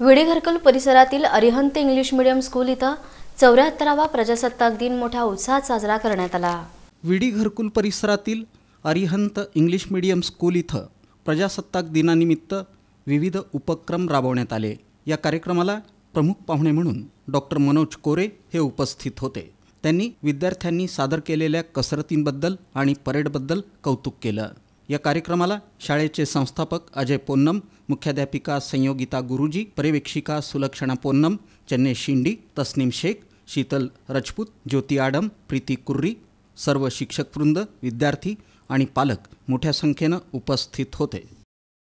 विडेघरकल परिसरातील Arihant English medium school इथं चौऱ्याहत्तरावा प्रजासत्ताक दिन मोठ्या उत्साहात साजरा करण्यात आला विडी घरकुल परिसरातील अरिहंत इंग्लिश मीडियम स्कूल इथं प्रजासत्ताक दिनानिमित्त विविध उपक्रम राबवण्यात आले या कार्यक्रमाला प्रमुख पाहुणे म्हणून डॉक्टर मनोज कोरे हे उपस्थित होते त्यांनी विद्यार्थ्यांनी सादर केलेल्या कसरतींबद्दल आणि परेडबद्दल कौतुक केलं या कार्यक्रमाला शाळेचे संस्थापक अजय पोन्नम मुख्याध्यापिका संयोगिता गुरुजी पर्यवेक्षिका सुलक्षणा पोन्नम चन्ने शिंडी तस्नीम शेख शीतल रजपूत ज्योती आडम प्रीती कुर्री सर्व शिक्षकवृंद विद्यार्थी आणि पालक मोठ्या संख्येनं उपस्थित होते